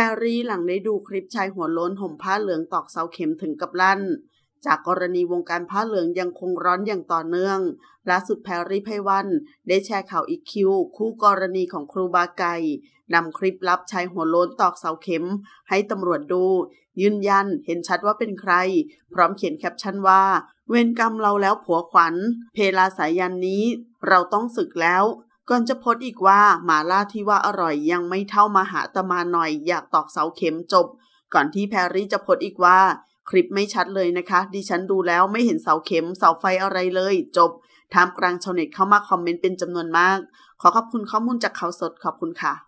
แพรี่หลังได้ดูคลิปชายหัวล้นห่มผ้าเหลืองตอกเสาเข็มถึงกับลั่น จากกรณีวงการผ้าเหลืองยังคงร้อนอย่างต่อเนื่องล่าสุดแพรี่ไพวัน ได้แชร์ข่าวอีกคิวคู่กรณีของครูบาไก่นำคลิปลับชายหัวล้นตอกเสาเข็มให้ตำรวจดู ยืนยันเห็นชัดว่าเป็นใคร พร้อมเขียนแคปชั่นว่า เวรกรรมเราแล้วผัวขวัญ เพลาสายยันนี้ เราต้องศึกแล้วก่อนจะพดอีกว่า มาล่าที่ว่าอร่อยยังไม่เท่ามาหาตมาหน่อย อยากตอกเสาเข็มจบ ก่อนที่แพรรี่จะพดอีกว่า คลิปไม่ชัดเลยนะคะ ดิฉันดูแล้วไม่เห็นเสาเข็มเสาไฟอะไรเลย จบท่ามกลางชาวเน็ตเข้ามาคอมเมนต์เป็นจำนวนมาก ขอขอบคุณข้อมูลจากเขาสดขอบคุณค่ะ